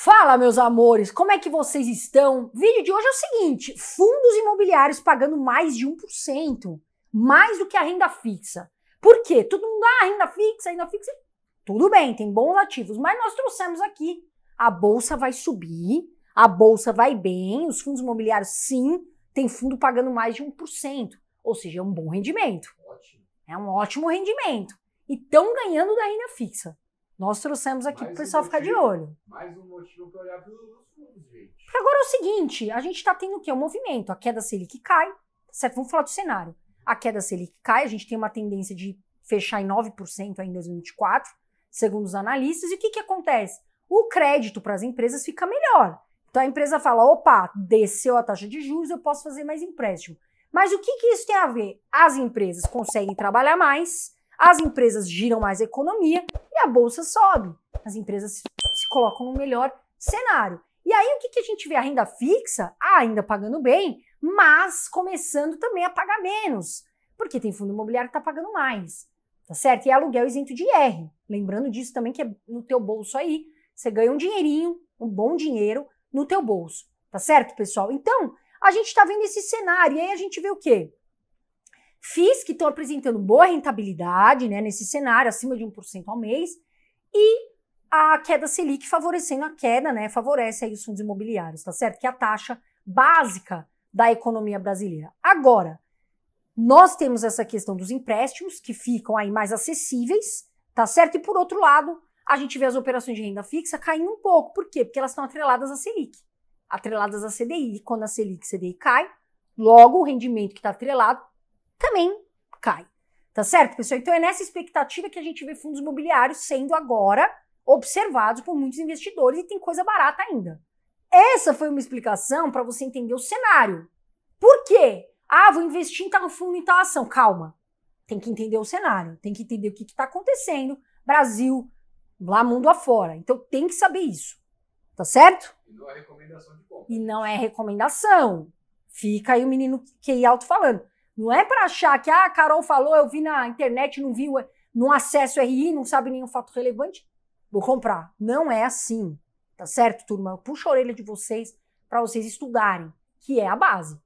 Fala, meus amores, como é que vocês estão? O vídeo de hoje é o seguinte: fundos imobiliários pagando mais de 1%, mais do que a renda fixa. Por quê? Todo mundo, ah, renda fixa, renda fixa. Tudo bem, tem bons ativos, mas nós trouxemos aqui. A bolsa vai subir, a bolsa vai bem, os fundos imobiliários, sim, tem fundo pagando mais de 1%. Ou seja, é um bom rendimento. Ótimo. É um ótimo rendimento. E estão ganhando da renda fixa. Nós trouxemos aqui para o pessoal um ficar de olho. Mais um motivo para olhar para os fundos, gente. Agora é o seguinte, a gente está tendo o quê? Um movimento. A queda Selic cai, tá certo? Vamos falar do cenário. A queda Selic cai, a gente tem uma tendência de fechar em 9% em 2024, segundo os analistas. E o que, que acontece? O crédito para as empresas fica melhor. Então a empresa fala, opa, desceu a taxa de juros, eu posso fazer mais empréstimo. Mas o que, que isso tem a ver? As empresas conseguem trabalhar mais, as empresas giram mais a economia e a bolsa sobe. As empresas se colocam no melhor cenário. E aí o que, que a gente vê? A renda fixa ainda pagando bem, mas começando também a pagar menos, porque tem fundo imobiliário que está pagando mais, tá certo? E é aluguel isento de IR. Lembrando disso também que é no teu bolso aí, você ganha um dinheirinho, um bom dinheiro no teu bolso, tá certo, pessoal? Então, a gente está vendo esse cenário e aí a gente vê o quê? FIIs que estão apresentando boa rentabilidade né, nesse cenário, acima de 1% ao mês, e a queda Selic favorecendo a queda, né, favorece aí os fundos imobiliários, tá certo? Que é a taxa básica da economia brasileira. Agora, nós temos essa questão dos empréstimos que ficam aí mais acessíveis, tá certo? E por outro lado, a gente vê as operações de renda fixa caindo um pouco. Por quê? Porque elas estão atreladas à Selic, atreladas à CDI. E quando a Selic CDI cai, logo o rendimento que está atrelado também cai. Tá certo, pessoal? Então é nessa expectativa que a gente vê fundos imobiliários sendo agora observados por muitos investidores e tem coisa barata ainda. Essa foi uma explicação para você entender o cenário. Por quê? Ah, vou investir em tal fundo, em tal ação. Calma. Tem que entender o cenário, tem que entender o que está acontecendo. Brasil, lá mundo afora. Então tem que saber isso. Tá certo? E não é recomendação de compra. E não é recomendação. Fica aí o menino que é alto falando. Não é para achar que ah, a Carol falou, eu vi na internet, não vi no acesso RI, não sabe nenhum fato relevante, vou comprar. Não é assim, tá certo, turma? Eu puxo a orelha de vocês para vocês estudarem, que é a base.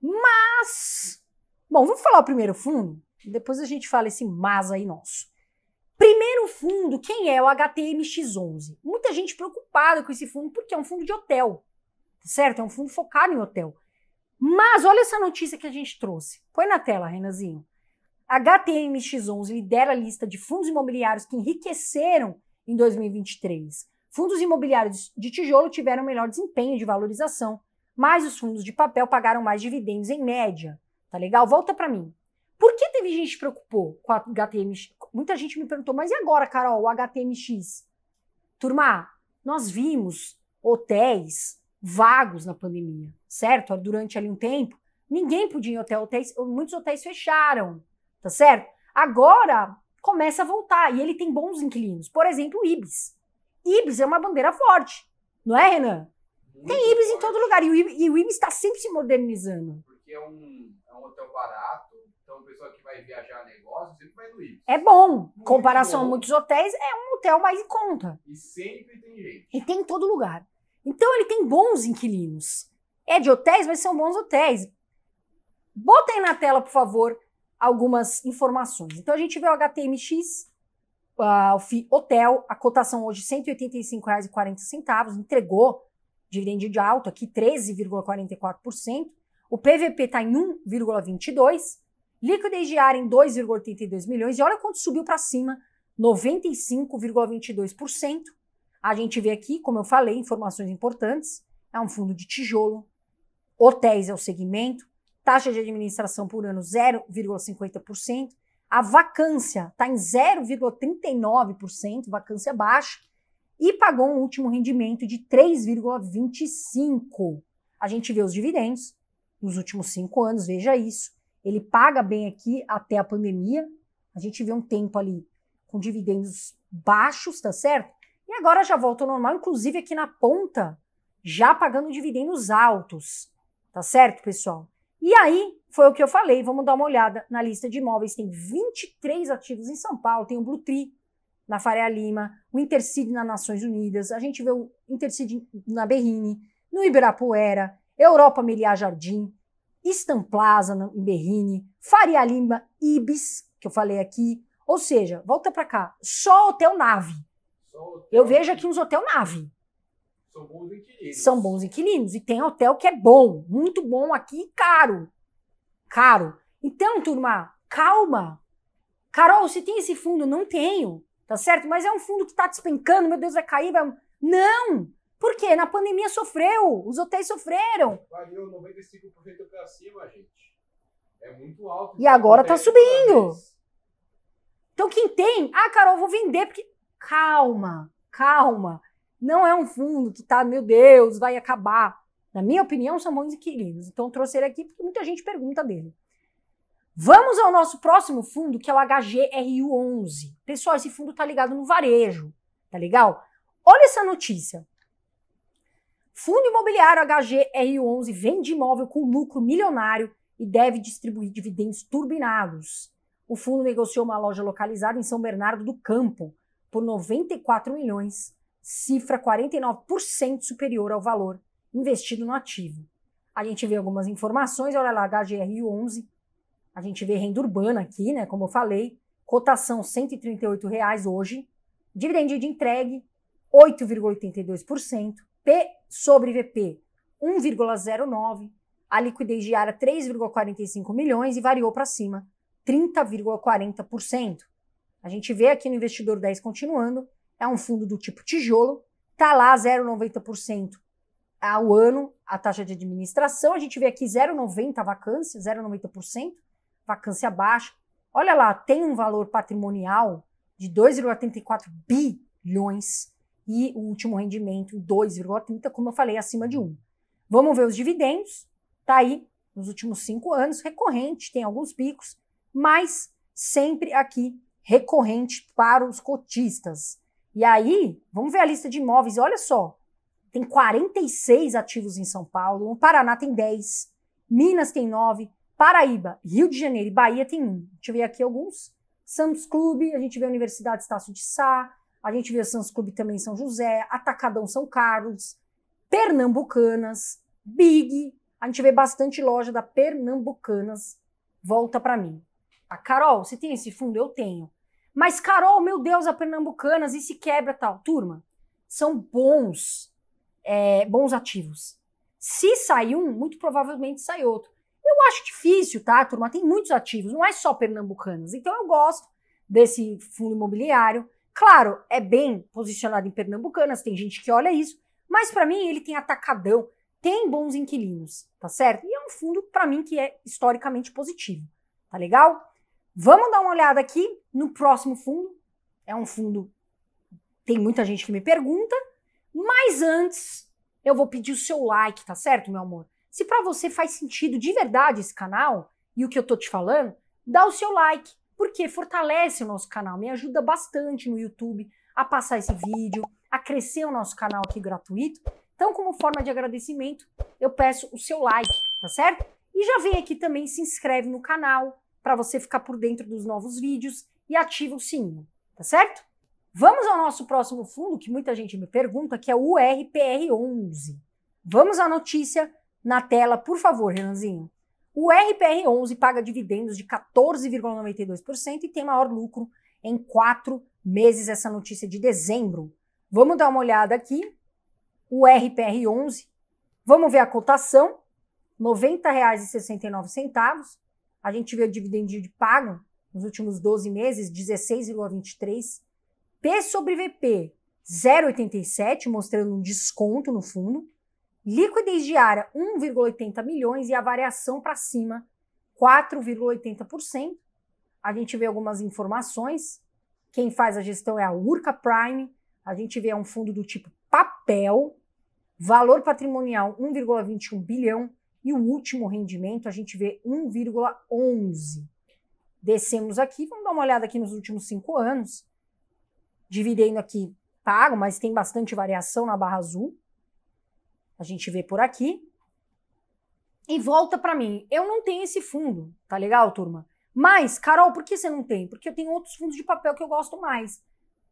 Mas, bom, vamos falar o primeiro fundo, depois a gente fala esse mas aí nosso. Primeiro fundo, quem é o HTMX11? Muita gente preocupada com esse fundo porque é um fundo de hotel, tá certo? É um fundo focado em hotel. Mas olha essa notícia que a gente trouxe. Põe na tela, Renanzinho. HTMX11 lidera a lista de fundos imobiliários que enriqueceram em 2023. Fundos imobiliários de tijolo tiveram melhor desempenho de valorização, mas os fundos de papel pagaram mais dividendos em média. Tá legal? Volta para mim. Por que teve gente que se preocupou com a HTMX? Muita gente me perguntou, mas e agora, Carol, o HTMX? Turma, nós vimos hotéis vagos na pandemia, certo? Durante ali um tempo, Ninguém podia ir até hotéis, muitos hotéis fecharam, tá certo? Agora começa a voltar e ele tem bons inquilinos. Por exemplo, o Ibis. Ibis é uma bandeira forte, não é, Renan? Muito tem Ibis forte. em todo lugar e o, Ibis, está sempre se modernizando. Porque é um, é um hotel barato, então a pessoa que vai viajar negócio sempre vai no Ibis. É bom, Muito comparação bom. a muitos hotéis, é um hotel mais em conta. E sempre tem gente. E tem em todo lugar. Então ele tem bons inquilinos. É de hotéis, mas são bons hotéis. Botem na tela, por favor, algumas informações. Então a gente vê o HTMX, ah, o FI Hotel, a cotação hoje R$ 185,40, entregou dividendo de alto aqui 13,44%, o PVP está em 1,22%, liquidez diária em 2,82 milhões, e olha quanto subiu para cima, 95,22%. A gente vê aqui, como eu falei, informações importantes, é um fundo de tijolo, hotéis é o segmento, taxa de administração por ano 0,50%, a vacância está em 0,39%, vacância baixa, e pagou um último rendimento de 3,25%. A gente vê os dividendos nos últimos cinco anos, veja isso. Ele paga bem aqui até a pandemia. A gente vê um tempo ali com dividendos baixos, tá certo? E agora já volta ao normal, inclusive aqui na ponta, já pagando dividendos altos, tá certo, pessoal? E aí, foi o que eu falei, vamos dar uma olhada na lista de imóveis. Tem 23 ativos em São Paulo, tem o Blue Tree na Faria Lima, o Intercity nas Nações Unidas, a gente vê o Intercity na Berrini, no Ibirapuera, Europa Meliá Jardim, Istan Plaza em Berrini, Faria Lima Ibis, que eu falei aqui. Ou seja, volta para cá, só hotel nave. Só hotel. Eu vejo aqui uns hotel nave. São bons inquilinos. São bons inquilinos. E tem hotel que é bom, muito bom aqui e caro. Caro. Então, turma, calma. Carol, você tem esse fundo? Não tenho, tá certo? Mas é um fundo que está despencando, meu Deus, vai cair. Vai... Não! Por quê? Na pandemia sofreu, os hotéis sofreram. Valeu 95% pra cima, gente. É muito alto. E agora está subindo. Então, quem tem, ah, Carol, vou vender, porque. Calma, calma. Não é um fundo que tá, meu Deus, vai acabar. Na minha opinião, são bons inquilinos. Então, trouxe ele aqui porque muita gente pergunta dele. Vamos ao nosso próximo fundo, que é o HGRU11. Pessoal, esse fundo tá ligado no varejo, tá legal? Olha essa notícia. Fundo imobiliário HGRU11 vende imóvel com lucro milionário e deve distribuir dividendos turbinados. O fundo negociou uma loja localizada em São Bernardo do Campo por 94 milhões cifra 49% superior ao valor investido no ativo. A gente vê algumas informações, olha lá, HGR11, a gente vê renda urbana aqui, né, como eu falei, cotação R$ 138,00 hoje, dividendo de entregue 8,82%, P sobre VP 1,09%, a liquidez diária 3,45 milhões e variou para cima 30,40%. A gente vê aqui no investidor 10 continuando, é um fundo do tipo tijolo, tá lá 0,90% ao ano a taxa de administração. A gente vê aqui 0,90 vacância, 0,90%, vacância baixa. Olha lá, tem um valor patrimonial de 2,34 bilhões e o último rendimento 2,30, como eu falei, acima de 1. Vamos ver os dividendos, tá aí nos últimos cinco anos, recorrente, tem alguns picos, mas sempre aqui recorrente para os cotistas. E aí, vamos ver a lista de imóveis. Olha só, tem 46 ativos em São Paulo, o Paraná tem 10, Minas tem 9, Paraíba, Rio de Janeiro e Bahia tem 1. Deixa eu ver aqui alguns. Santos Clube, a gente vê a Universidade Estácio de Sá, a gente vê o Santos Clube também em São José, Atacadão São Carlos, Pernambucanas, Big, a gente vê bastante loja da Pernambucanas. Volta para mim. A Carol, você tem esse fundo? Eu tenho. Mas, Carol, meu Deus, a Pernambucanas, e se quebra tal. Turma, são bons, é, bons ativos. Se sai um, muito provavelmente sai outro. Eu acho difícil, tá, turma? Tem muitos ativos, não é só Pernambucanas. Então eu gosto desse fundo imobiliário. Claro, é bem posicionado em Pernambucanas, tem gente que olha isso, mas para mim ele tem atacadão, tem bons inquilinos, tá certo? E é um fundo para mim que é historicamente positivo, tá legal? Vamos dar uma olhada aqui no próximo fundo. É um fundo. Tem muita gente que me pergunta, mas antes eu vou pedir o seu like, tá certo, meu amor? Se para você faz sentido de verdade esse canal e o que eu tô te falando, dá o seu like, porque fortalece o nosso canal, me ajuda bastante no YouTube a passar esse vídeo, a crescer o nosso canal aqui gratuito. Então, como forma de agradecimento, eu peço o seu like, tá certo? E já vem aqui também, se inscreve no canal, para você ficar por dentro dos novos vídeos e ativa o sininho, tá certo? Vamos ao nosso próximo fundo, que muita gente me pergunta, que é o RPR11. Vamos à notícia na tela, por favor, Renanzinho. O RPR11 paga dividendos de 14,92% e tem maior lucro em quatro meses, essa notícia de dezembro. Vamos dar uma olhada aqui. O RPR11, vamos ver a cotação, R$ 90,69. A gente vê o dividend yield pago nos últimos 12 meses, 16,23. P sobre VP, 0,87, mostrando um desconto no fundo. Liquidez diária, 1,80 milhões e a variação para cima, 4,80%. A gente vê algumas informações. Quem faz a gestão é a Urca Prime. A gente vê um fundo do tipo papel, valor patrimonial 1,21 bilhão, e o último rendimento a gente vê 1,11. Descemos aqui, vamos dar uma olhada aqui nos últimos cinco anos. Dividendo aqui pago, mas tem bastante variação na barra azul. A gente vê por aqui. E volta para mim. Eu não tenho esse fundo, tá legal, turma? Mas, Carol, por que você não tem? Porque eu tenho outros fundos de papel que eu gosto mais.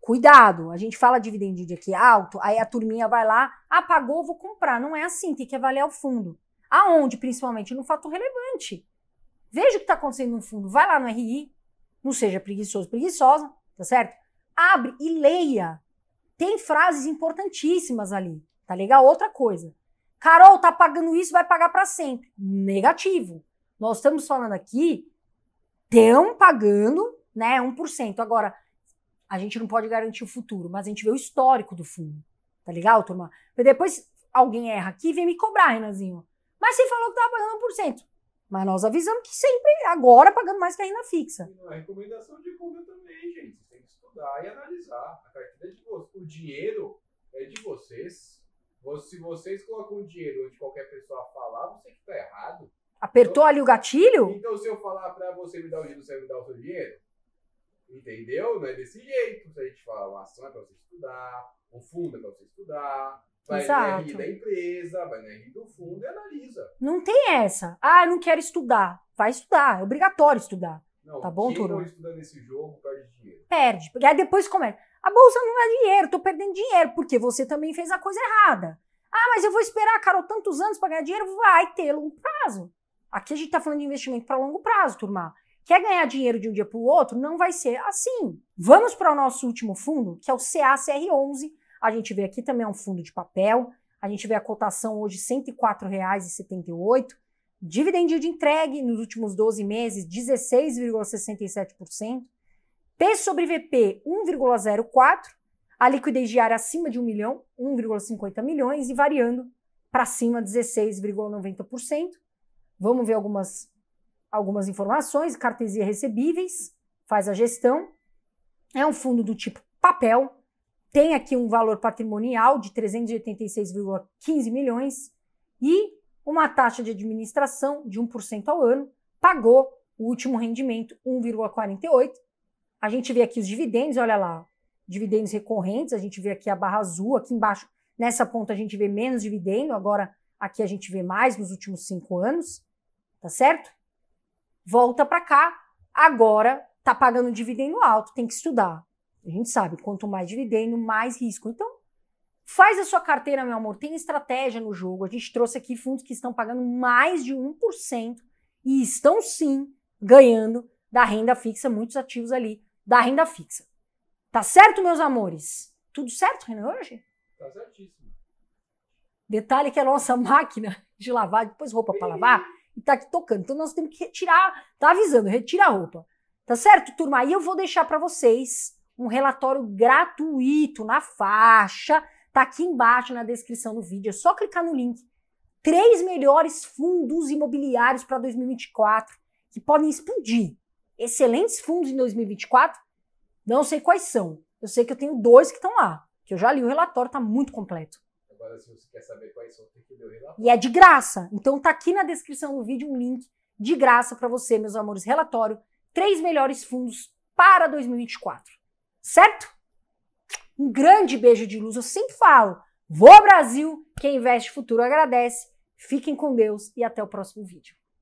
Cuidado, a gente fala de aqui alto, aí a turminha vai lá, apagou, vou comprar. Não é assim, tem que avaliar o fundo. Aonde, principalmente? No fator relevante. Veja o que está acontecendo no fundo. Vai lá no RI, não seja preguiçoso, preguiçosa, tá certo? Abre e leia. Tem frases importantíssimas ali, tá legal? Outra coisa. Carol tá pagando isso, vai pagar para sempre. Negativo. Nós estamos falando aqui, estão pagando, né, 1%. Agora, a gente não pode garantir o futuro, mas a gente vê o histórico do fundo, tá legal, turma? Porque depois alguém erra aqui vem me cobrar, Renanzinho. Mas você falou que estava pagando 1%. Mas nós avisamos que sempre, agora, pagando mais que a renda fixa. A é recomendação de compra também, gente. Tem que estudar e analisar. A carteira é de vocês. O dinheiro é de vocês. Se vocês colocam o dinheiro onde qualquer pessoa falar, você que está errado. Apertou então, ali o gatilho? Então, se eu falar para você me dar o dinheiro, você me dá o seu dinheiro? Entendeu? Não é desse jeito. Se a gente fala, uma ação é para você estudar, um fundo é para você estudar, Vai Exato. no RI da empresa, vai na RI do fundo e analisa. Não tem essa. Ah, não quero estudar. Vai estudar, é obrigatório estudar. Não, tá bom, Não, Quem estuda nesse jogo perde dinheiro. Perde. Porque aí depois começa. A bolsa não é dinheiro, tô perdendo dinheiro, porque você também fez a coisa errada. Ah, mas eu vou esperar, Carol, tantos anos para ganhar dinheiro? Vai ter longo prazo. Aqui a gente tá falando de investimento para longo prazo, turma. Quer ganhar dinheiro de um dia para o outro? Não vai ser assim. Vamos para o nosso último fundo, que é o CACR11, a gente vê aqui também é um fundo de papel, a gente vê a cotação hoje R$ 104,78. Dividend de entregue nos últimos 12 meses, 16,67%. P sobre VP, 1,04. A liquidez diária acima de 1 milhão, 1,50 milhões. E variando para cima, 16,90%. Vamos ver algumas, algumas informações. Cartesia recebíveis, faz a gestão. É um fundo do tipo papel, tem aqui um valor patrimonial de 386,15 milhões e uma taxa de administração de 1% ao ano, pagou o último rendimento 1,48. A gente vê aqui os dividendos, olha lá, dividendos recorrentes, a gente vê aqui a barra azul, aqui embaixo, nessa ponta a gente vê menos dividendo, agora aqui a gente vê mais nos últimos cinco anos, tá certo? Volta para cá, agora tá pagando dividendo alto, tem que estudar. A gente sabe, quanto mais dividendo, mais risco. Então, faz a sua carteira, meu amor. Tem estratégia no jogo. A gente trouxe aqui fundos que estão pagando mais de 1% e estão sim ganhando da renda fixa, muitos ativos ali da renda fixa. Tá certo, meus amores? Tudo certo, Renan, hoje? Tá certíssimo. Detalhe que a nossa máquina de lavar, depois roupa para lavar, e tá aqui tocando. Então nós temos que retirar, tá avisando, retira a roupa. Tá certo, turma? Aí eu vou deixar para vocês um relatório gratuito na faixa, tá aqui embaixo na descrição do vídeo, é só clicar no link. Três melhores fundos imobiliários para 2024 que podem explodir. Excelentes fundos em 2024, não sei quais são. Eu sei que eu tenho dois que estão lá, que eu já li o relatório, tá muito completo. Agora, se você quer saber quais são, tem que ler o relatório. E é de graça. Então tá aqui na descrição do vídeo um link de graça para você, meus amores, relatório, três melhores fundos para 2024 certo? Um grande beijo de luz, eu sempre falo. Vou Brasil, quem investe futuro agradece. Fiquem com Deus e até o próximo vídeo.